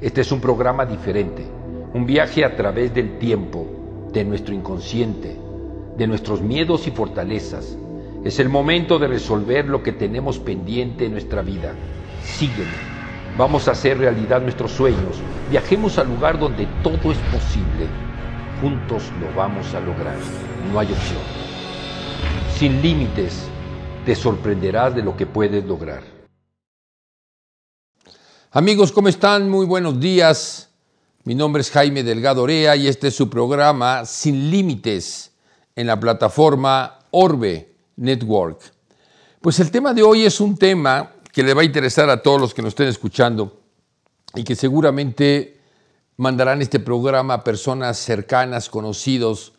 Este es un programa diferente, un viaje a través del tiempo, de nuestro inconsciente, de nuestros miedos y fortalezas. Es el momento de resolver lo que tenemos pendiente en nuestra vida. Sígueme. Vamos a hacer realidad nuestros sueños. Viajemos al lugar donde todo es posible. Juntos lo vamos a lograr. No hay opción. Sin límites, te sorprenderás de lo que puedes lograr. Amigos, ¿cómo están? Muy buenos días. Mi nombre es Jaime Delgado Orea y este es su programa Sin Límites en la plataforma Orbe Network. Pues el tema de hoy es un tema que le va a interesar a todos los que nos estén escuchando y que seguramente mandarán este programa a personas cercanas, conocidos,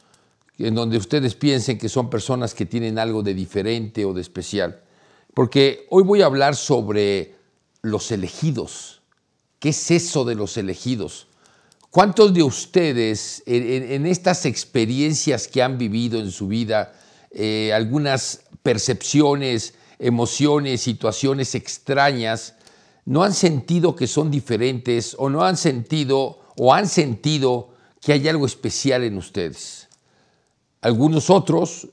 en donde ustedes piensen que son personas que tienen algo de diferente o de especial. Porque hoy voy a hablar sobre los elegidos. ¿Qué es eso de los elegidos? ¿Cuántos de ustedes en, estas experiencias que han vivido en su vida, eh, algunas percepciones, emociones, situaciones extrañas, no han sentido que son diferentes o no han sentido o han sentido que hay algo especial en ustedes? Algunos otros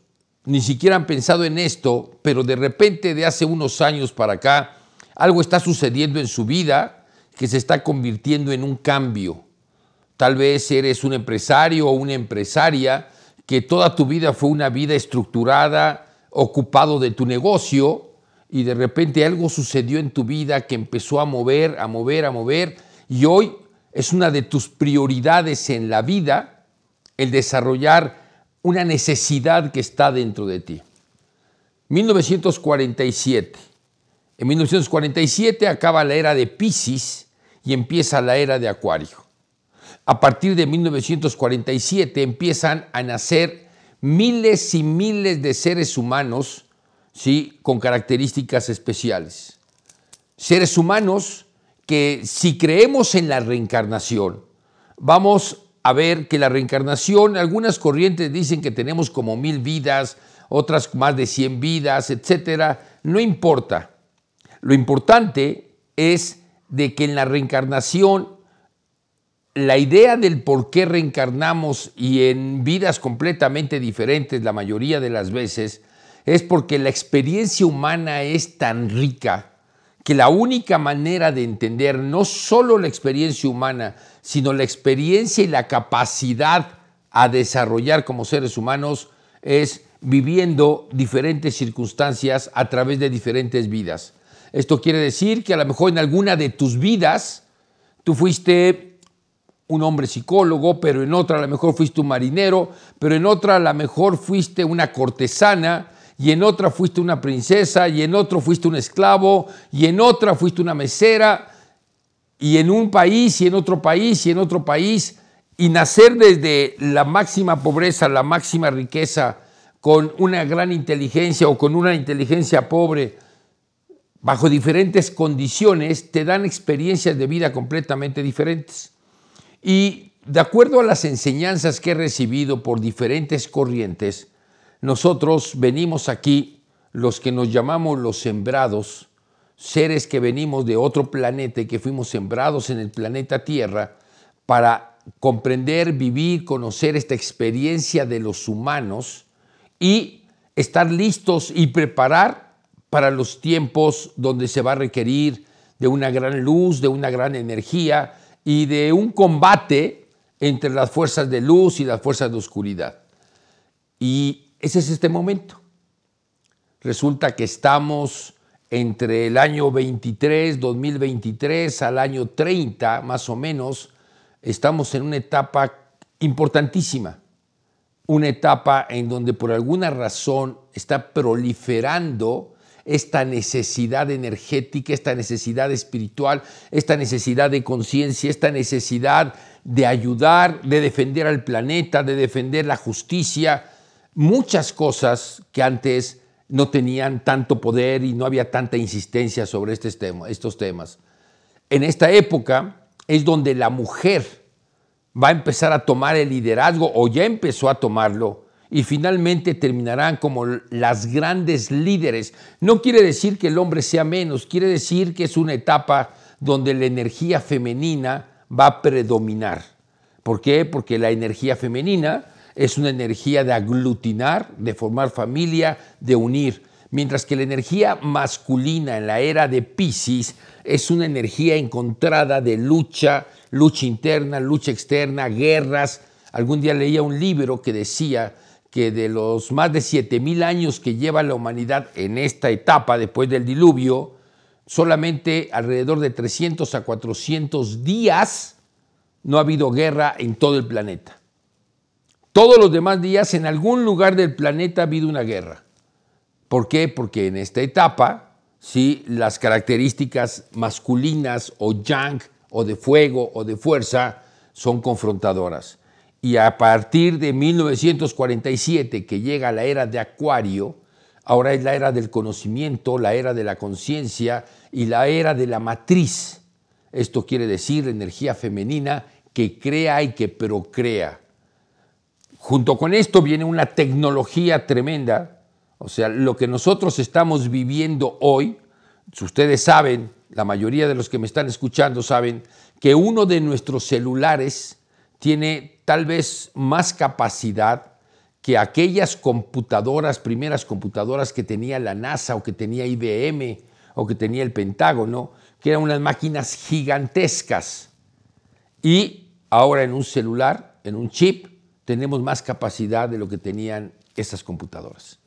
ni siquiera han pensado en esto, pero de repente de hace unos años para acá algo está sucediendo en su vida que se está convirtiendo en un cambio. Tal vez eres un empresario o una empresaria que toda tu vida fue una vida estructurada, ocupado de tu negocio, y de repente algo sucedió en tu vida que empezó a mover, a mover, a mover, y hoy es una de tus prioridades en la vida el desarrollar una necesidad que está dentro de ti. 1947 en 1947 acaba la era de Pisces y empieza la era de Acuario. A partir de 1947 empiezan a nacer miles y miles de seres humanos ¿sí? con características especiales. Seres humanos que si creemos en la reencarnación, vamos a ver que la reencarnación, algunas corrientes dicen que tenemos como mil vidas, otras más de cien vidas, etcétera, no importa. Lo importante es de que en la reencarnación, la idea del por qué reencarnamos y en vidas completamente diferentes la mayoría de las veces, es porque la experiencia humana es tan rica que la única manera de entender no solo la experiencia humana, sino la experiencia y la capacidad a desarrollar como seres humanos es viviendo diferentes circunstancias a través de diferentes vidas. Esto quiere decir que a lo mejor en alguna de tus vidas tú fuiste un hombre psicólogo, pero en otra a lo mejor fuiste un marinero, pero en otra a lo mejor fuiste una cortesana, y en otra fuiste una princesa, y en otro fuiste un esclavo, y en otra fuiste una mesera, y en un país, y en otro país, y en otro país, y nacer desde la máxima pobreza, la máxima riqueza, con una gran inteligencia o con una inteligencia pobre, bajo diferentes condiciones, te dan experiencias de vida completamente diferentes. Y de acuerdo a las enseñanzas que he recibido por diferentes corrientes, nosotros venimos aquí, los que nos llamamos los sembrados, seres que venimos de otro planeta y que fuimos sembrados en el planeta Tierra, para comprender, vivir, conocer esta experiencia de los humanos y estar listos y preparar para los tiempos donde se va a requerir de una gran luz, de una gran energía y de un combate entre las fuerzas de luz y las fuerzas de oscuridad. Y ese es este momento. Resulta que estamos entre el año 23, 2023 al año 30, más o menos, estamos en una etapa importantísima, una etapa en donde por alguna razón está proliferando esta necesidad energética, esta necesidad espiritual, esta necesidad de conciencia, esta necesidad de ayudar, de defender al planeta, de defender la justicia, muchas cosas que antes no tenían tanto poder y no había tanta insistencia sobre este estos temas. En esta época es donde la mujer va a empezar a tomar el liderazgo o ya empezó a tomarlo y finalmente terminarán como las grandes líderes. No quiere decir que el hombre sea menos, quiere decir que es una etapa donde la energía femenina va a predominar. ¿Por qué? Porque la energía femenina es una energía de aglutinar, de formar familia, de unir. Mientras que la energía masculina en la era de Pisces es una energía encontrada de lucha, lucha interna, lucha externa, guerras. Algún día leía un libro que decía que de los más de 7.000 años que lleva la humanidad en esta etapa después del diluvio, solamente alrededor de 300 a 400 días no ha habido guerra en todo el planeta. Todos los demás días en algún lugar del planeta ha habido una guerra. ¿Por qué? Porque en esta etapa, si las características masculinas o yang o de fuego o de fuerza son confrontadoras. Y a partir de 1947, que llega la era de Acuario, ahora es la era del conocimiento, la era de la conciencia y la era de la matriz. Esto quiere decir energía femenina que crea y que procrea. Junto con esto viene una tecnología tremenda. O sea, lo que nosotros estamos viviendo hoy, ustedes saben, la mayoría de los que me están escuchando saben, que uno de nuestros celulares tiene tal vez más capacidad que aquellas computadoras, primeras computadoras que tenía la NASA o que tenía IBM o que tenía el Pentágono, que eran unas máquinas gigantescas. Y ahora en un celular, en un chip, tenemos más capacidad de lo que tenían esas computadoras.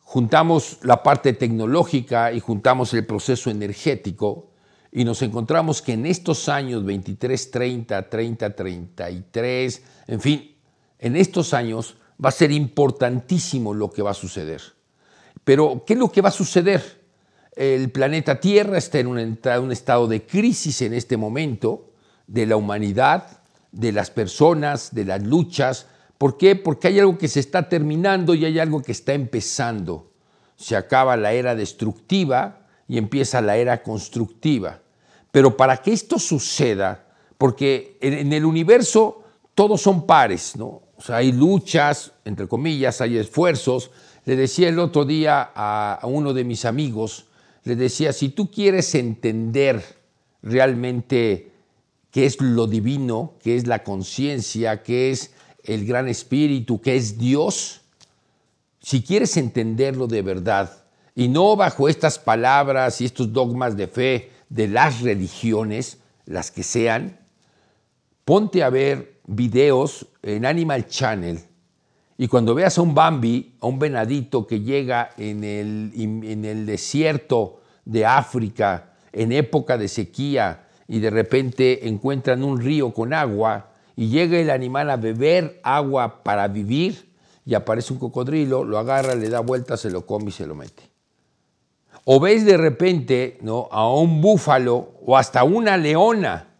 Juntamos la parte tecnológica y juntamos el proceso energético y nos encontramos que en estos años 23, 30, 30, 33, en fin, en estos años va a ser importantísimo lo que va a suceder. Pero, ¿qué es lo que va a suceder? El planeta Tierra está en un, estado de crisis en este momento de la humanidad, de las personas, de las luchas. ¿Por qué? Porque hay algo que se está terminando y hay algo que está empezando. Se acaba la era destructiva, y empieza la era constructiva. Pero para que esto suceda, porque en, el universo todos son pares, ¿no? O sea, hay luchas, entre comillas, hay esfuerzos. Le decía el otro día a, uno de mis amigos, le decía, si tú quieres entender realmente qué es lo divino, qué es la conciencia, qué es el gran espíritu, qué es Dios, si quieres entenderlo de verdad, y no bajo estas palabras y estos dogmas de fe de las religiones, las que sean, ponte a ver videos en Animal Channel y cuando veas a un Bambi, a un venadito que llega en el, en el desierto de África en época de sequía y de repente encuentran un río con agua y llega el animal a beber agua para vivir y aparece un cocodrilo, lo agarra, le da vuelta, se lo come y se lo mete o ves de repente ¿no? a un búfalo o hasta una leona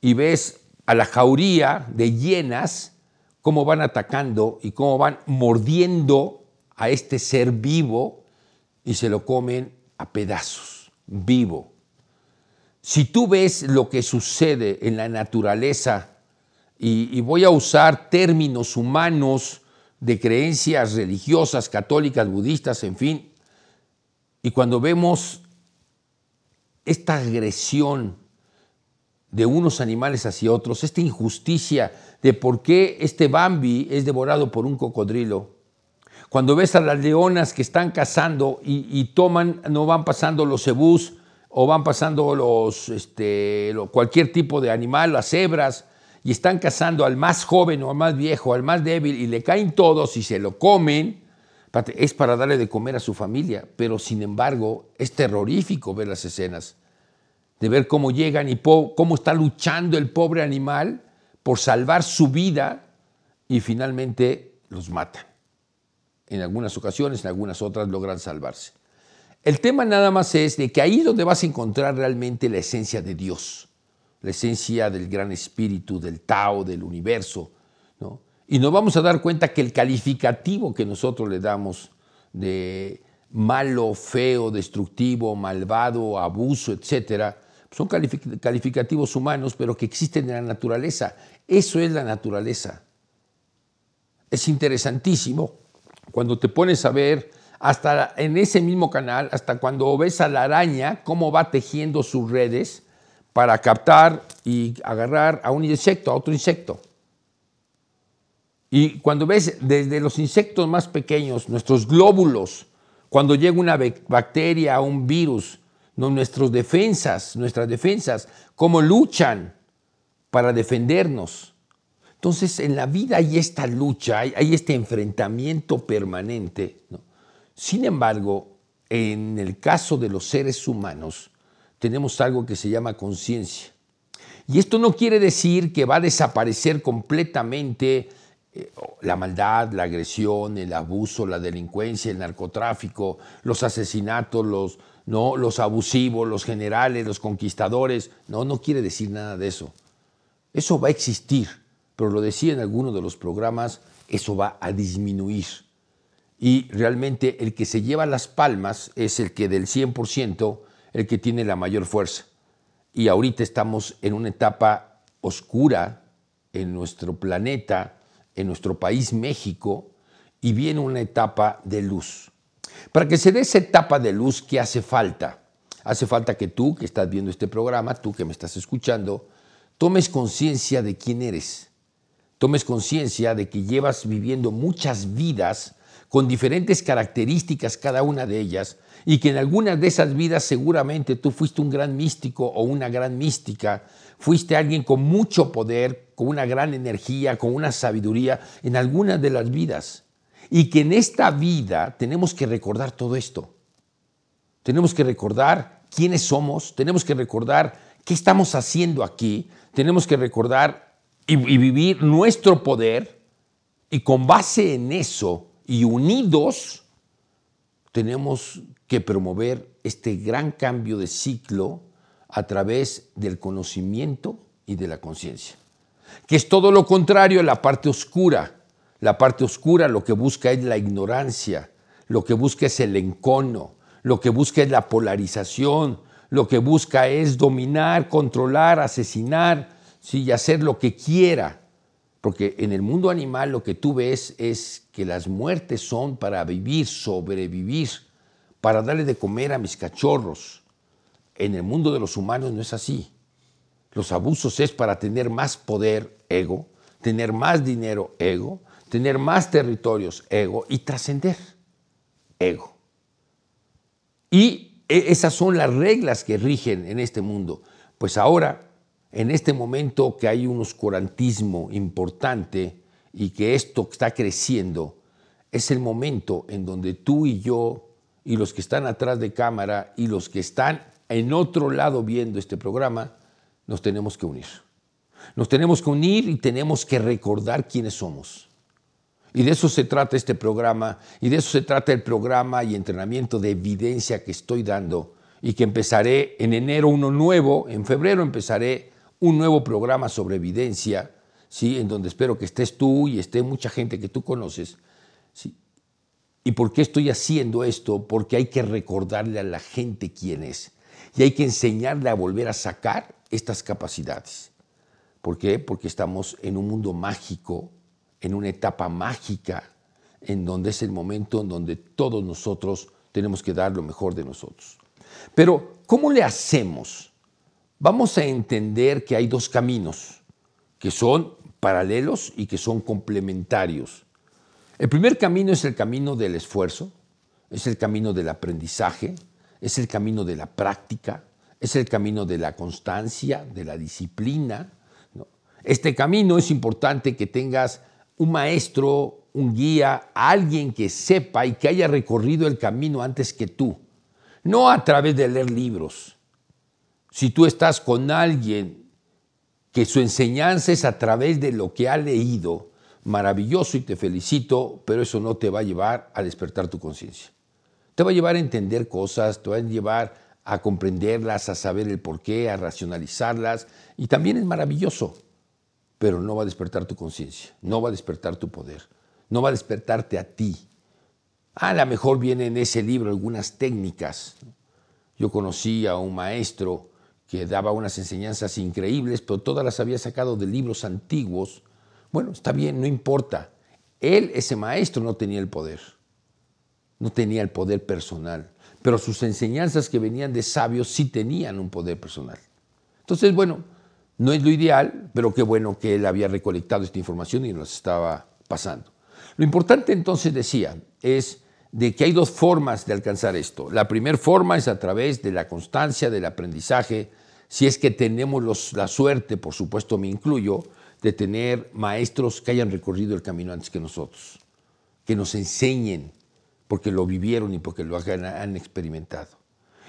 y ves a la jauría de hienas cómo van atacando y cómo van mordiendo a este ser vivo y se lo comen a pedazos, vivo. Si tú ves lo que sucede en la naturaleza, y voy a usar términos humanos de creencias religiosas, católicas, budistas, en fin, y cuando vemos esta agresión de unos animales hacia otros, esta injusticia de por qué este Bambi es devorado por un cocodrilo, cuando ves a las leonas que están cazando y, toman, no van pasando los cebús o van pasando los, este, cualquier tipo de animal, las cebras, y están cazando al más joven o al más viejo, al más débil, y le caen todos y se lo comen, es para darle de comer a su familia, pero sin embargo es terrorífico ver las escenas, de ver cómo llegan y cómo está luchando el pobre animal por salvar su vida y finalmente los matan. En algunas ocasiones, en algunas otras logran salvarse. El tema nada más es de que ahí es donde vas a encontrar realmente la esencia de Dios, la esencia del gran espíritu, del Tao, del universo, y nos vamos a dar cuenta que el calificativo que nosotros le damos de malo, feo, destructivo, malvado, abuso, etcétera, son calificativos humanos, pero que existen en la naturaleza. Eso es la naturaleza. Es interesantísimo cuando te pones a ver hasta en ese mismo canal, hasta cuando ves a la araña, cómo va tejiendo sus redes para captar y agarrar a un insecto, a otro insecto. Y cuando ves desde los insectos más pequeños, nuestros glóbulos, cuando llega una bacteria, un virus, no, nuestras defensas, nuestras defensas, cómo luchan para defendernos. Entonces en la vida hay esta lucha, hay, este enfrentamiento permanente. Sin embargo, en el caso de los seres humanos, tenemos algo que se llama conciencia. Y esto no quiere decir que va a desaparecer completamente eh, la maldad, la agresión, el abuso, la delincuencia, el narcotráfico, los asesinatos, los, ¿no? los abusivos, los generales, los conquistadores. No, no quiere decir nada de eso. Eso va a existir, pero lo decía en alguno de los programas, eso va a disminuir. Y realmente el que se lleva las palmas es el que del 100%, el que tiene la mayor fuerza. Y ahorita estamos en una etapa oscura en nuestro planeta, en nuestro país México y viene una etapa de luz. Para que se dé esa etapa de luz, ¿qué hace falta? Hace falta que tú, que estás viendo este programa, tú que me estás escuchando, tomes conciencia de quién eres. Tomes conciencia de que llevas viviendo muchas vidas con diferentes características cada una de ellas y que en algunas de esas vidas seguramente tú fuiste un gran místico o una gran mística, fuiste alguien con mucho poder, con una gran energía, con una sabiduría en algunas de las vidas. Y que en esta vida tenemos que recordar todo esto. Tenemos que recordar quiénes somos, tenemos que recordar qué estamos haciendo aquí, tenemos que recordar y, vivir nuestro poder y con base en eso y unidos tenemos que promover este gran cambio de ciclo a través del conocimiento y de la conciencia que es todo lo contrario a la parte oscura. La parte oscura lo que busca es la ignorancia, lo que busca es el encono, lo que busca es la polarización, lo que busca es dominar, controlar, asesinar y hacer lo que quiera. Porque en el mundo animal lo que tú ves es que las muertes son para vivir, sobrevivir, para darle de comer a mis cachorros. En el mundo de los humanos no es así. Los abusos es para tener más poder, ego, tener más dinero, ego, tener más territorios, ego, y trascender, ego. Y e, esas son las reglas que rigen en este mundo. Pues ahora, en este momento que hay un oscurantismo importante y que esto está creciendo, es el momento en donde tú y yo y los que están atrás de cámara y los que están en otro lado viendo este programa, nos tenemos que unir. Nos tenemos que unir y tenemos que recordar quiénes somos. Y de eso se trata este programa, y de eso se trata el programa y entrenamiento de evidencia que estoy dando, y que empezaré en enero uno nuevo, en febrero empezaré un nuevo programa sobre evidencia, ¿sí? en donde espero que estés tú y esté mucha gente que tú conoces. ¿sí? ¿Y por qué estoy haciendo esto? Porque hay que recordarle a la gente quién es, y hay que enseñarle a volver a sacar estas capacidades. ¿Por qué? Porque estamos en un mundo mágico, en una etapa mágica, en donde es el momento en donde todos nosotros tenemos que dar lo mejor de nosotros. Pero, ¿cómo le hacemos? Vamos a entender que hay dos caminos que son paralelos y que son complementarios. El primer camino es el camino del esfuerzo, es el camino del aprendizaje, es el camino de la práctica, es el camino de la constancia, de la disciplina. Este camino es importante que tengas un maestro, un guía, alguien que sepa y que haya recorrido el camino antes que tú. No a través de leer libros. Si tú estás con alguien que su enseñanza es a través de lo que ha leído, maravilloso y te felicito, pero eso no te va a llevar a despertar tu conciencia. Te va a llevar a entender cosas, te va a llevar a comprenderlas, a saber el por qué, a racionalizarlas, y también es maravilloso, pero no va a despertar tu conciencia, no va a despertar tu poder, no va a despertarte a ti. A lo mejor vienen en ese libro algunas técnicas. Yo conocí a un maestro que daba unas enseñanzas increíbles, pero todas las había sacado de libros antiguos. Bueno, está bien, no importa. Él, ese maestro, no tenía el poder. No tenía el poder personal pero sus enseñanzas que venían de sabios sí tenían un poder personal. Entonces, bueno, no es lo ideal, pero qué bueno que él había recolectado esta información y nos estaba pasando. Lo importante entonces decía es de que hay dos formas de alcanzar esto. La primera forma es a través de la constancia, del aprendizaje, si es que tenemos la suerte, por supuesto me incluyo, de tener maestros que hayan recorrido el camino antes que nosotros, que nos enseñen porque lo vivieron y porque lo han, experimentado.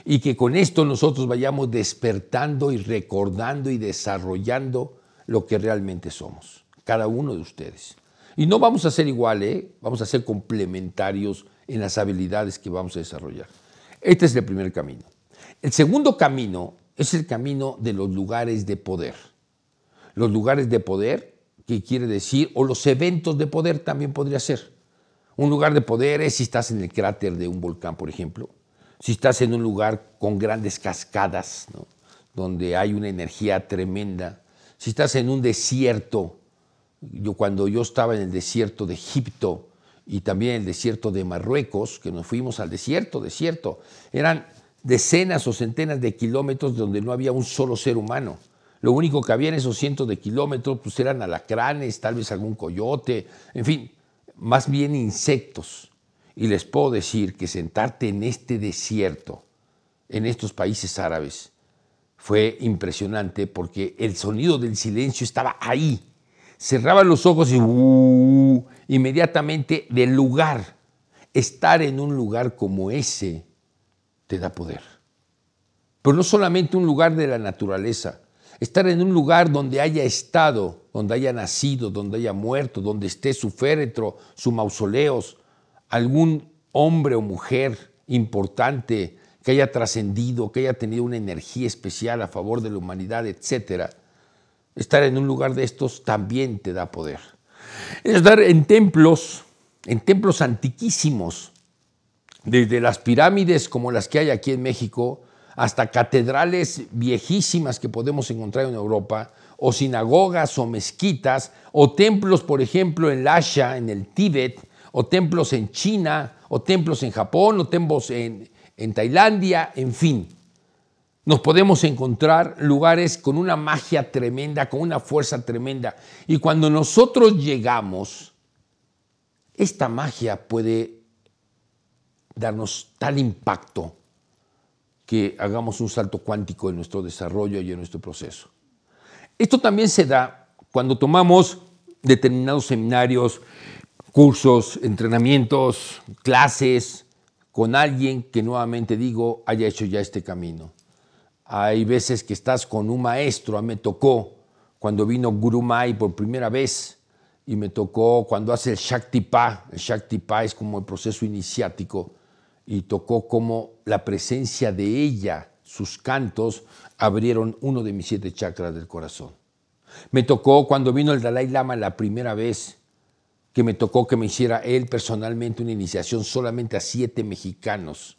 Y que con esto nosotros vayamos despertando y recordando y desarrollando lo que realmente somos, cada uno de ustedes. Y no vamos a ser iguales, ¿eh? vamos a ser complementarios en las habilidades que vamos a desarrollar. Este es el primer camino. El segundo camino es el camino de los lugares de poder. Los lugares de poder, ¿qué quiere decir, o los eventos de poder también podría ser. Un lugar de poder es si estás en el cráter de un volcán, por ejemplo, si estás en un lugar con grandes cascadas, donde hay una energía tremenda, si estás en un desierto, yo cuando yo estaba en el desierto de Egipto y también el desierto de Marruecos, que nos fuimos al desierto, desierto, eran decenas o centenas de kilómetros donde no había un solo ser humano. Lo único que había en esos cientos de kilómetros pues eran alacranes, tal vez algún coyote, en fin, más bien insectos. Y les puedo decir que sentarte en este desierto, en estos países árabes, fue impresionante porque el sonido del silencio estaba ahí. cerraba los ojos y uh, inmediatamente del lugar. Estar en un lugar como ese te da poder. Pero no solamente un lugar de la naturaleza, Estar en un lugar donde haya estado, donde haya nacido, donde haya muerto, donde esté su féretro, su mausoleo, algún hombre o mujer importante que haya trascendido, que haya tenido una energía especial a favor de la humanidad, etc. Estar en un lugar de estos también te da poder. Estar en templos, en templos antiquísimos, desde las pirámides como las que hay aquí en México, hasta catedrales viejísimas que podemos encontrar en Europa, o sinagogas o mezquitas, o templos, por ejemplo, en Lhasa, en el Tíbet, o templos en China, o templos en Japón, o templos en, en Tailandia, en fin. Nos podemos encontrar lugares con una magia tremenda, con una fuerza tremenda. Y cuando nosotros llegamos, esta magia puede darnos tal impacto que hagamos un salto cuántico en nuestro desarrollo y en nuestro proceso. Esto también se da cuando tomamos determinados seminarios, cursos, entrenamientos, clases, con alguien que nuevamente digo haya hecho ya este camino. Hay veces que estás con un maestro, a me tocó cuando vino Guru por primera vez y me tocó cuando hace el Shaktipa. El Shaktipa es como el proceso iniciático y tocó como la presencia de ella, sus cantos, abrieron uno de mis siete chakras del corazón. Me tocó cuando vino el Dalai Lama la primera vez, que me tocó que me hiciera él personalmente una iniciación solamente a siete mexicanos,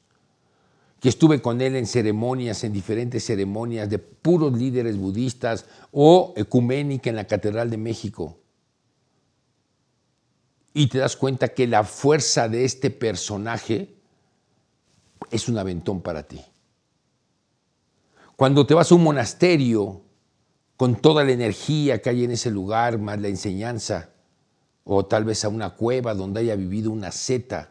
que estuve con él en ceremonias, en diferentes ceremonias de puros líderes budistas o ecuménica en la Catedral de México y te das cuenta que la fuerza de este personaje es un aventón para ti. Cuando te vas a un monasterio con toda la energía que hay en ese lugar, más la enseñanza, o tal vez a una cueva donde haya vivido una seta,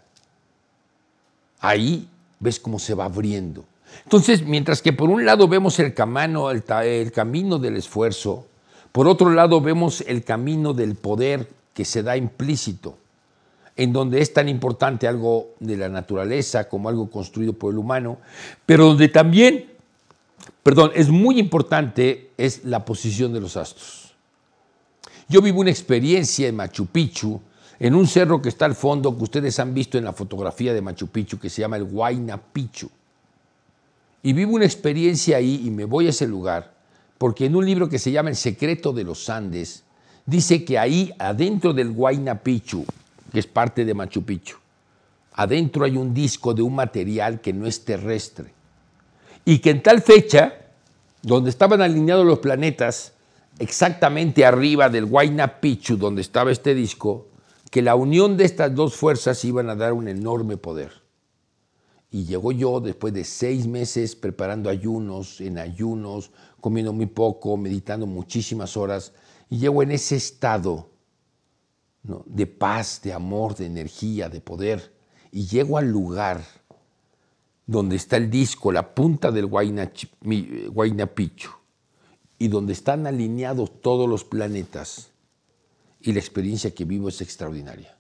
ahí ves cómo se va abriendo. Entonces, mientras que por un lado vemos el, el camino del esfuerzo, por otro lado vemos el camino del poder que se da implícito en donde es tan importante algo de la naturaleza como algo construido por el humano, pero donde también, perdón, es muy importante es la posición de los astros. Yo vivo una experiencia en Machu Picchu, en un cerro que está al fondo, que ustedes han visto en la fotografía de Machu Picchu, que se llama el Huayna Picchu. Y vivo una experiencia ahí y me voy a ese lugar, porque en un libro que se llama El secreto de los Andes, dice que ahí, adentro del Huayna Picchu, que es parte de Machu Picchu. Adentro hay un disco de un material que no es terrestre y que en tal fecha, donde estaban alineados los planetas, exactamente arriba del Huayna Picchu, donde estaba este disco, que la unión de estas dos fuerzas iban a dar un enorme poder. Y llegó yo después de seis meses preparando ayunos, en ayunos, comiendo muy poco, meditando muchísimas horas, y llego en ese estado de paz, de amor, de energía, de poder. Y llego al lugar donde está el disco, la punta del Guaynapicho, y donde están alineados todos los planetas. Y la experiencia que vivo es extraordinaria.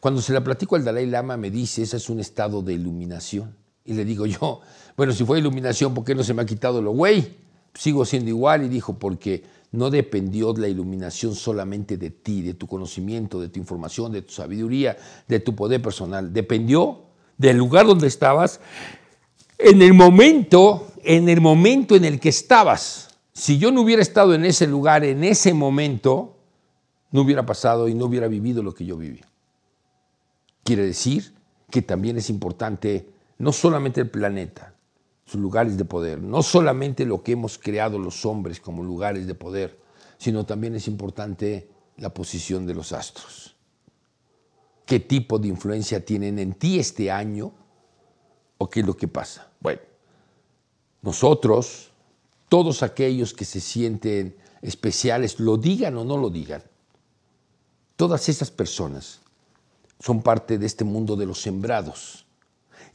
Cuando se la platico al Dalai Lama me dice, ese es un estado de iluminación. Y le digo yo, bueno, si fue iluminación, ¿por qué no se me ha quitado lo güey? Sigo siendo igual y dijo, porque no dependió la iluminación solamente de ti, de tu conocimiento, de tu información, de tu sabiduría, de tu poder personal. Dependió del lugar donde estabas, en el momento, en el momento en el que estabas. Si yo no hubiera estado en ese lugar, en ese momento, no hubiera pasado y no hubiera vivido lo que yo viví. Quiere decir que también es importante no solamente el planeta, sus lugares de poder. No solamente lo que hemos creado los hombres como lugares de poder, sino también es importante la posición de los astros. ¿Qué tipo de influencia tienen en ti este año o qué es lo que pasa? Bueno, nosotros, todos aquellos que se sienten especiales, lo digan o no lo digan, todas esas personas son parte de este mundo de los sembrados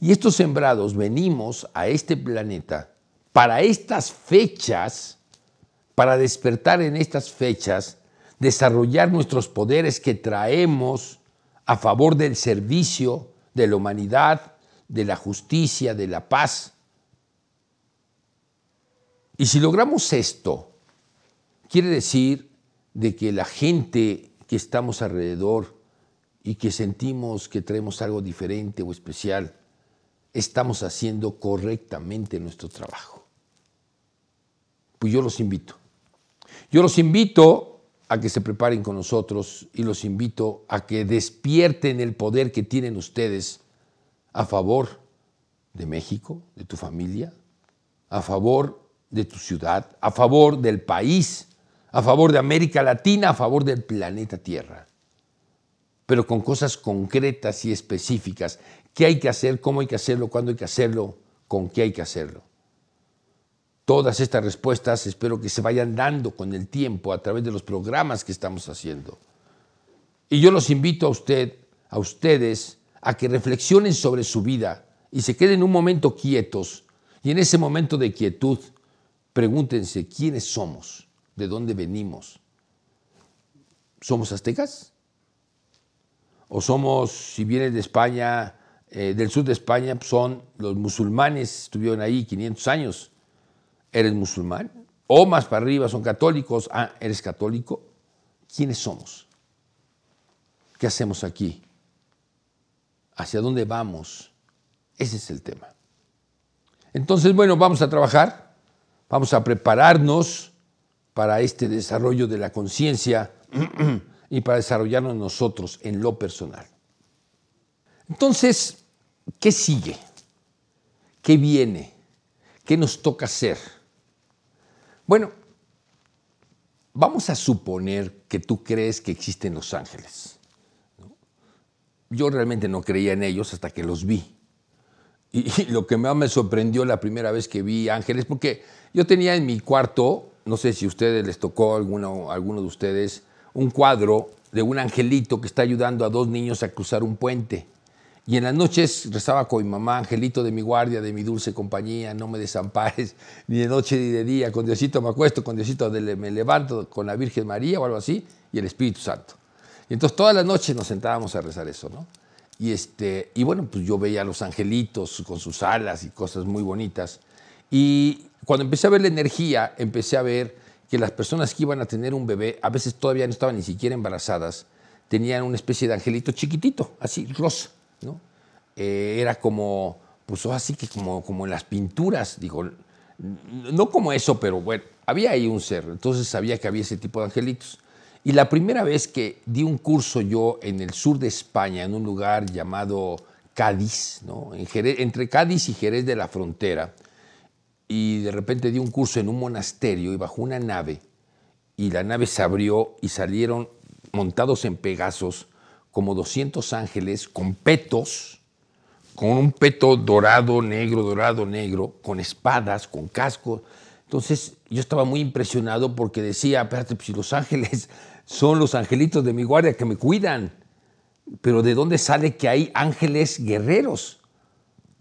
y estos sembrados venimos a este planeta para estas fechas, para despertar en estas fechas, desarrollar nuestros poderes que traemos a favor del servicio de la humanidad, de la justicia, de la paz. Y si logramos esto, quiere decir de que la gente que estamos alrededor y que sentimos que traemos algo diferente o especial, estamos haciendo correctamente nuestro trabajo. Pues yo los invito. Yo los invito a que se preparen con nosotros y los invito a que despierten el poder que tienen ustedes a favor de México, de tu familia, a favor de tu ciudad, a favor del país, a favor de América Latina, a favor del planeta Tierra pero con cosas concretas y específicas qué hay que hacer, cómo hay que hacerlo, cuándo hay que hacerlo, con qué hay que hacerlo. Todas estas respuestas espero que se vayan dando con el tiempo a través de los programas que estamos haciendo. Y yo los invito a usted, a ustedes, a que reflexionen sobre su vida y se queden un momento quietos. Y en ese momento de quietud, pregúntense quiénes somos, de dónde venimos. ¿Somos aztecas? ¿O somos, si vienen de España, eh, del sur de España son los musulmanes, estuvieron ahí 500 años, eres musulmán, o más para arriba son católicos, ah, eres católico, ¿quiénes somos? ¿Qué hacemos aquí? ¿Hacia dónde vamos? Ese es el tema. Entonces, bueno, vamos a trabajar, vamos a prepararnos para este desarrollo de la conciencia y para desarrollarnos nosotros en lo personal. Entonces, ¿Qué sigue? ¿Qué viene? ¿Qué nos toca hacer? Bueno, vamos a suponer que tú crees que existen los ángeles. Yo realmente no creía en ellos hasta que los vi. Y, lo que más me sorprendió la primera vez que vi ángeles, porque yo tenía en mi cuarto, no sé si a ustedes les tocó, alguno, alguno de ustedes, un cuadro de un angelito que está ayudando a dos niños a cruzar un puente. Y en las noches rezaba con mi mamá, angelito de mi guardia, de mi dulce compañía, no me desampares, ni de noche ni de día, con Diosito me acuesto, con Diosito me levanto, con la Virgen María o algo así, y el Espíritu Santo. Y entonces todas las noches nos sentábamos a rezar eso, ¿no? Y, este, y bueno, pues yo veía los angelitos con sus alas y cosas muy bonitas. Y cuando empecé a ver la energía, empecé a ver que las personas que iban a tener un bebé, a veces todavía no estaban ni siquiera embarazadas, tenían una especie de angelito chiquitito, así, rosa ¿no? Eh, era como, pues así que como, como en las pinturas, digo, no como eso, pero bueno, había ahí un ser, entonces sabía que había ese tipo de angelitos. Y la primera vez que di un curso yo en el sur de España, en un lugar llamado Cádiz, ¿no? entre Cádiz y Jerez de la Frontera, y de repente di un curso en un monasterio y bajo una nave, y la nave se abrió y salieron montados en Pegasos como 200 ángeles con petos, con un peto dorado, negro, dorado, negro, con espadas, con cascos. Entonces yo estaba muy impresionado porque decía, espérate, pues si los ángeles son los angelitos de mi guardia que me cuidan, pero ¿de dónde sale que hay ángeles guerreros?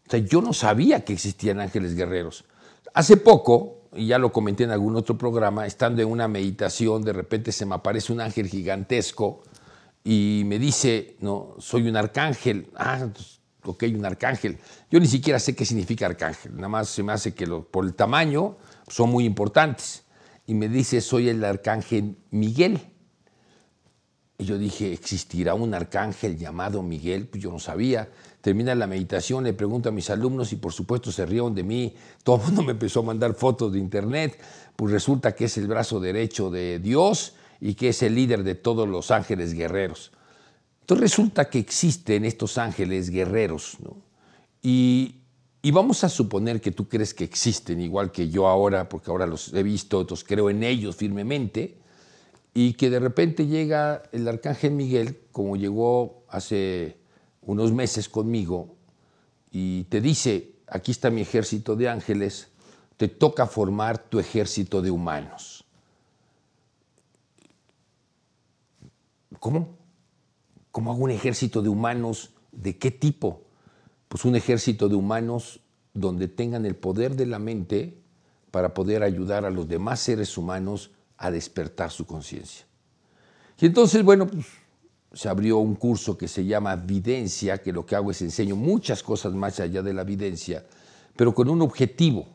O sea, yo no sabía que existían ángeles guerreros. Hace poco, y ya lo comenté en algún otro programa, estando en una meditación, de repente se me aparece un ángel gigantesco y me dice, no, soy un arcángel. Ah, ok, un arcángel. Yo ni siquiera sé qué significa arcángel, nada más se me hace que por el tamaño son muy importantes. Y me dice, soy el arcángel Miguel. Y yo dije, ¿existirá un arcángel llamado Miguel? Pues yo no sabía. Termina la meditación, le pregunto a mis alumnos y por supuesto se rieron de mí. Todo el mundo me empezó a mandar fotos de internet. Pues resulta que es el brazo derecho de Dios y que es el líder de todos los ángeles guerreros. Entonces resulta que existen estos ángeles guerreros, ¿no? Y, vamos a suponer que tú crees que existen, igual que yo ahora, porque ahora los he visto, otros creo en ellos firmemente, y que de repente llega el arcángel Miguel, como llegó hace unos meses conmigo, y te dice, aquí está mi ejército de ángeles, te toca formar tu ejército de humanos. ¿Cómo? ¿Cómo hago un ejército de humanos? ¿De qué tipo? Pues un ejército de humanos donde tengan el poder de la mente para poder ayudar a los demás seres humanos a despertar su conciencia. Y entonces, bueno, pues, se abrió un curso que se llama Videncia, que lo que hago es enseño muchas cosas más allá de la videncia, pero con un objetivo,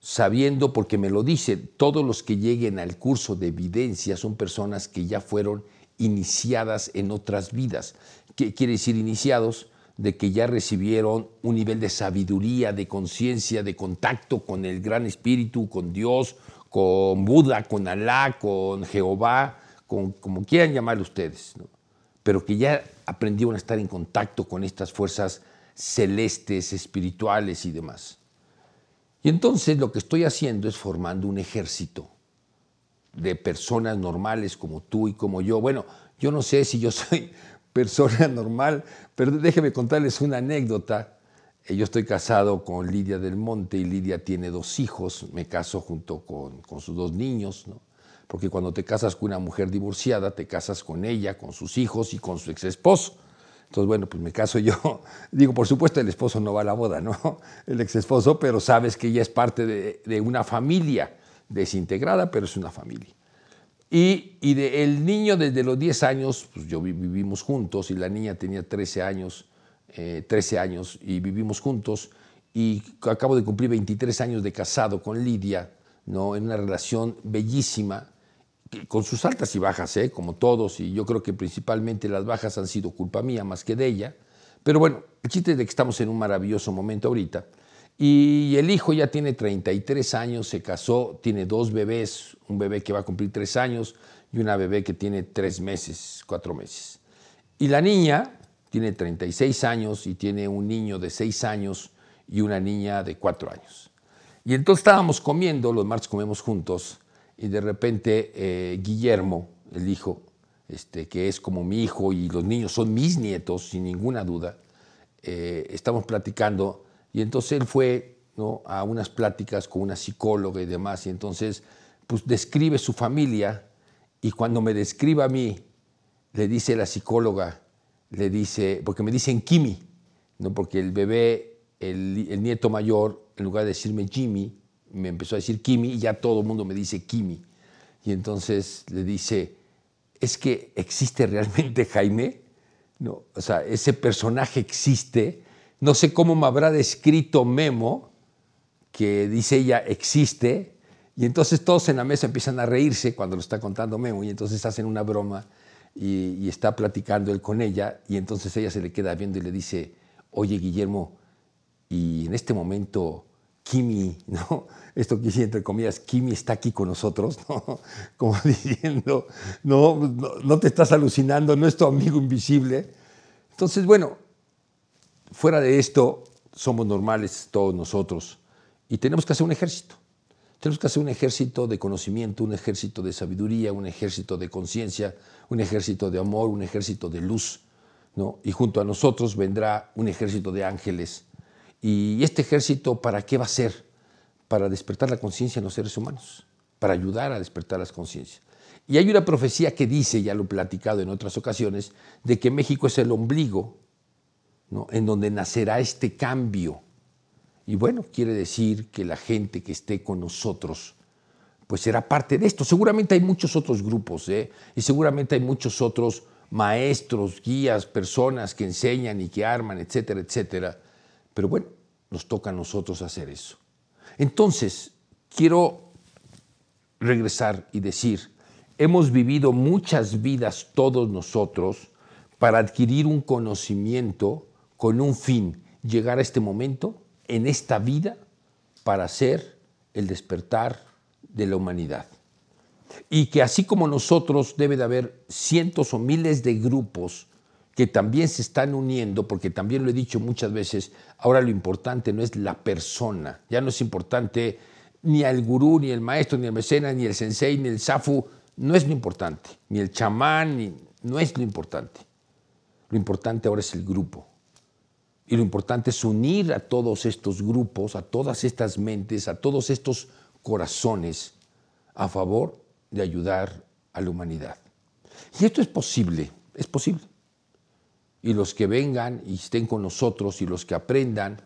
sabiendo, porque me lo dicen, todos los que lleguen al curso de Videncia son personas que ya fueron iniciadas en otras vidas. ¿Qué quiere decir iniciados? De que ya recibieron un nivel de sabiduría, de conciencia, de contacto con el gran espíritu, con Dios, con Buda, con Alá, con Jehová, con como quieran llamar ustedes. Pero que ya aprendieron a estar en contacto con estas fuerzas celestes, espirituales y demás. Y entonces lo que estoy haciendo es formando un ejército de personas normales como tú y como yo. Bueno, yo no sé si yo soy persona normal, pero déjeme contarles una anécdota. Eh, yo estoy casado con Lidia del Monte y Lidia tiene dos hijos. Me caso junto con, sus dos niños, ¿no? porque cuando te casas con una mujer divorciada, te casas con ella, con sus hijos y con su ex esposo. Entonces, bueno, pues me caso yo. Digo, por supuesto, el esposo no va a la boda, ¿no? El ex esposo, pero sabes que ella es parte de, de una familia desintegrada, pero es una familia. Y, y el niño desde los 10 años, pues yo vivimos juntos y la niña tenía 13 años, 13 eh, años y vivimos juntos y acabo de cumplir 23 años de casado con Lidia, ¿no? en una relación bellísima, con sus altas y bajas, ¿eh? como todos, y yo creo que principalmente las bajas han sido culpa mía más que de ella, pero bueno, el chiste de que estamos en un maravilloso momento ahorita. Y el hijo ya tiene 33 años, se casó, tiene dos bebés, un bebé que va a cumplir tres años y una bebé que tiene tres meses, cuatro meses. Y la niña tiene 36 años y tiene un niño de seis años y una niña de cuatro años. Y entonces estábamos comiendo, los martes comemos juntos, y de repente eh, Guillermo, el hijo, este, que es como mi hijo y los niños son mis nietos, sin ninguna duda, eh, estamos platicando y entonces él fue a unas pláticas con una psicóloga y demás, y entonces pues describe su familia, y cuando me describe a mí, le dice la psicóloga, le dice, porque me dicen Kimi, ¿no? porque el bebé, el, nieto mayor, en lugar de decirme Jimmy, me empezó a decir Kimi y ya todo el mundo me dice Kimi. Y entonces le dice, ¿es que existe realmente Jaime? No, o sea, ese personaje existe no sé cómo me habrá descrito Memo, que dice ella existe, y entonces todos en la mesa empiezan a reírse cuando lo está contando Memo, y entonces hacen una broma y, está platicando él con ella, y entonces ella se le queda viendo y le dice, oye Guillermo, y en este momento Kimi, ¿no? Esto que dice entre comillas, Kimi está aquí con nosotros, ¿no? Como diciendo, no, no, te estás alucinando, no es tu amigo invisible. Entonces, bueno, Fuera de esto, somos normales todos nosotros y tenemos que hacer un ejército. Tenemos que hacer un ejército de conocimiento, un ejército de sabiduría, un ejército de conciencia, un ejército de amor, un ejército de luz. ¿no? Y junto a nosotros vendrá un ejército de ángeles. ¿Y este ejército para qué va a ser? Para despertar la conciencia en los seres humanos, para ayudar a despertar las conciencias. Y hay una profecía que dice, ya lo he platicado en otras ocasiones, de que México es el ombligo en donde nacerá este cambio. Y bueno, quiere decir que la gente que esté con nosotros, pues será parte de esto. Seguramente hay muchos otros grupos, ¿eh? y seguramente hay muchos otros maestros, guías, personas que enseñan y que arman, etcétera, etcétera. Pero bueno, nos toca a nosotros hacer eso. Entonces, quiero regresar y decir, hemos vivido muchas vidas todos nosotros para adquirir un conocimiento con un fin, llegar a este momento, en esta vida, para ser el despertar de la humanidad. Y que así como nosotros debe de haber cientos o miles de grupos que también se están uniendo, porque también lo he dicho muchas veces, ahora lo importante no es la persona, ya no es importante ni el gurú, ni el maestro, ni el mecena, ni el sensei, ni el safu, no es lo importante, ni el chamán, no es lo importante. Lo importante ahora es el grupo. Y lo importante es unir a todos estos grupos, a todas estas mentes, a todos estos corazones a favor de ayudar a la humanidad. Y esto es posible, es posible. Y los que vengan y estén con nosotros y los que aprendan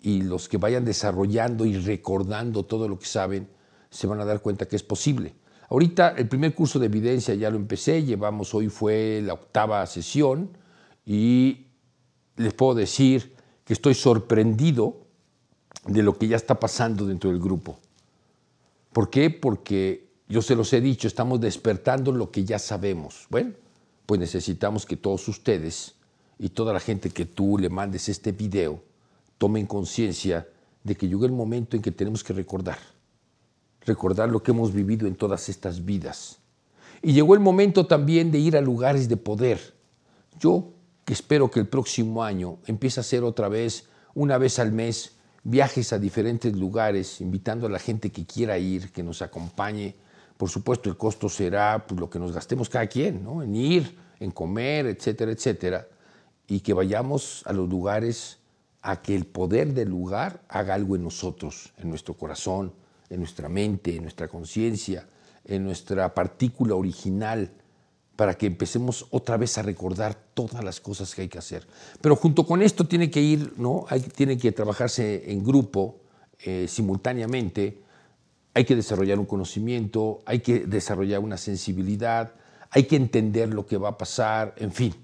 y los que vayan desarrollando y recordando todo lo que saben, se van a dar cuenta que es posible. Ahorita el primer curso de evidencia ya lo empecé, llevamos hoy fue la octava sesión y les puedo decir que estoy sorprendido de lo que ya está pasando dentro del grupo. ¿Por qué? Porque yo se los he dicho, estamos despertando lo que ya sabemos. Bueno, pues necesitamos que todos ustedes y toda la gente que tú le mandes este video tomen conciencia de que llegó el momento en que tenemos que recordar, recordar lo que hemos vivido en todas estas vidas. Y llegó el momento también de ir a lugares de poder. Yo que espero que el próximo año empiece a ser otra vez, una vez al mes, viajes a diferentes lugares, invitando a la gente que quiera ir, que nos acompañe. Por supuesto, el costo será pues, lo que nos gastemos cada quien, En ir, en comer, etcétera, etcétera. Y que vayamos a los lugares a que el poder del lugar haga algo en nosotros, en nuestro corazón, en nuestra mente, en nuestra conciencia, en nuestra partícula original, para que empecemos otra vez a recordar todas las cosas que hay que hacer. Pero junto con esto tiene que ir, ¿no? Hay, tiene que trabajarse en grupo, eh, simultáneamente, hay que desarrollar un conocimiento, hay que desarrollar una sensibilidad, hay que entender lo que va a pasar, en fin.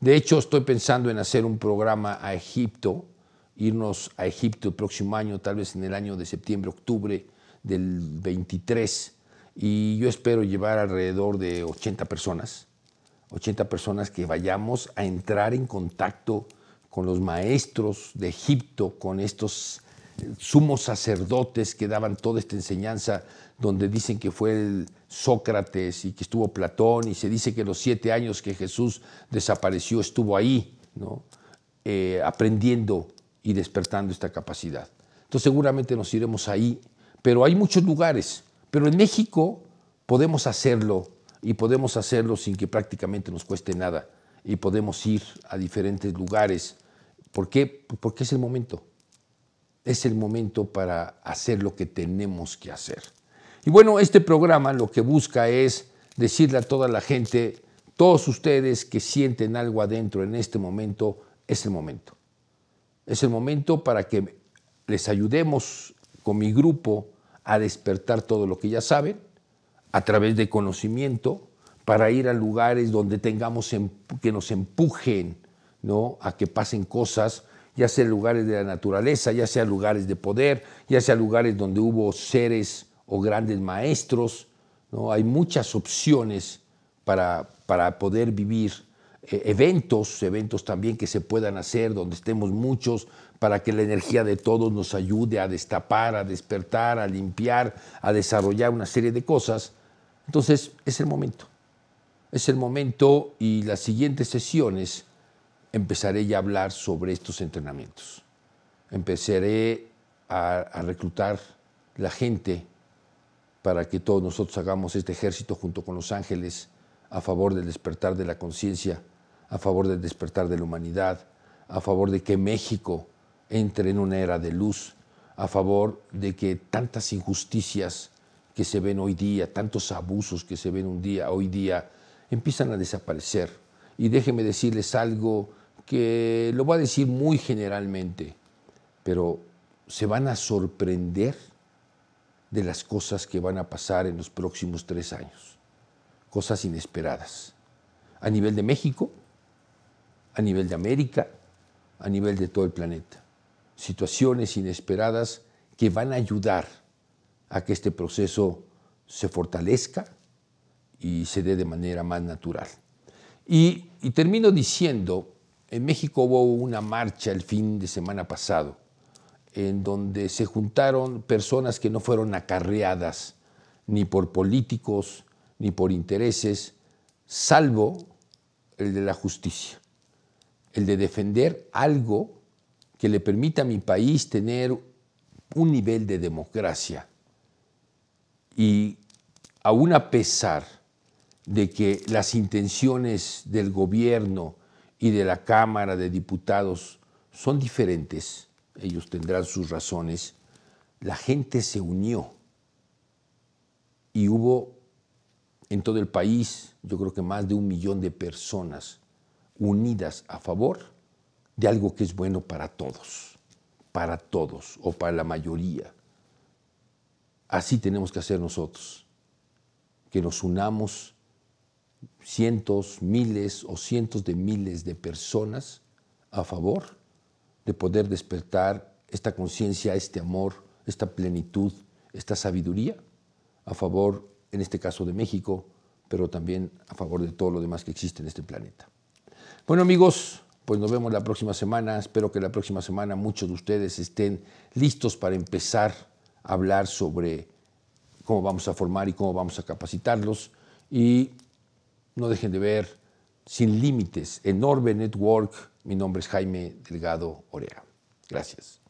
De hecho, estoy pensando en hacer un programa a Egipto, irnos a Egipto el próximo año, tal vez en el año de septiembre, octubre del 23 y yo espero llevar alrededor de 80 personas, 80 personas que vayamos a entrar en contacto con los maestros de Egipto, con estos eh, sumos sacerdotes que daban toda esta enseñanza, donde dicen que fue el Sócrates y que estuvo Platón, y se dice que los siete años que Jesús desapareció estuvo ahí, ¿no? Eh, aprendiendo y despertando esta capacidad. Entonces seguramente nos iremos ahí, pero hay muchos lugares. Pero en México podemos hacerlo y podemos hacerlo sin que prácticamente nos cueste nada y podemos ir a diferentes lugares. ¿Por qué? Porque es el momento. Es el momento para hacer lo que tenemos que hacer. Y bueno, este programa lo que busca es decirle a toda la gente, todos ustedes que sienten algo adentro en este momento, es el momento. Es el momento para que les ayudemos con mi grupo a despertar todo lo que ya saben a través de conocimiento para ir a lugares donde tengamos em, que nos empujen ¿no? a que pasen cosas, ya sea lugares de la naturaleza, ya sea lugares de poder, ya sea lugares donde hubo seres o grandes maestros. ¿no? Hay muchas opciones para, poder vivir eh, eventos, eventos también que se puedan hacer donde estemos muchos, para que la energía de todos nos ayude a destapar, a despertar, a limpiar, a desarrollar una serie de cosas. Entonces es el momento. Es el momento y las siguientes sesiones empezaré ya a hablar sobre estos entrenamientos. Empezaré a, a reclutar la gente para que todos nosotros hagamos este ejército junto con los ángeles a favor del despertar de la conciencia, a favor del despertar de la humanidad, a favor de que México entre en una era de luz a favor de que tantas injusticias que se ven hoy día, tantos abusos que se ven un día, hoy día, empiezan a desaparecer. Y déjenme decirles algo que lo voy a decir muy generalmente, pero se van a sorprender de las cosas que van a pasar en los próximos tres años, cosas inesperadas, a nivel de México, a nivel de América, a nivel de todo el planeta situaciones inesperadas que van a ayudar a que este proceso se fortalezca y se dé de manera más natural. Y, termino diciendo, en México hubo una marcha el fin de semana pasado, en donde se juntaron personas que no fueron acarreadas ni por políticos, ni por intereses, salvo el de la justicia, el de defender algo que le permita a mi país tener un nivel de democracia y aún a pesar de que las intenciones del gobierno y de la Cámara de Diputados son diferentes, ellos tendrán sus razones, la gente se unió y hubo en todo el país, yo creo que más de un millón de personas unidas a favor de algo que es bueno para todos, para todos o para la mayoría. Así tenemos que hacer nosotros, que nos unamos cientos, miles o cientos de miles de personas a favor de poder despertar esta conciencia, este amor, esta plenitud, esta sabiduría a favor, en este caso, de México, pero también a favor de todo lo demás que existe en este planeta. Bueno amigos, pues nos vemos la próxima semana. Espero que la próxima semana muchos de ustedes estén listos para empezar a hablar sobre cómo vamos a formar y cómo vamos a capacitarlos. Y no dejen de ver Sin Límites, enorme network. Mi nombre es Jaime Delgado Orea. Gracias.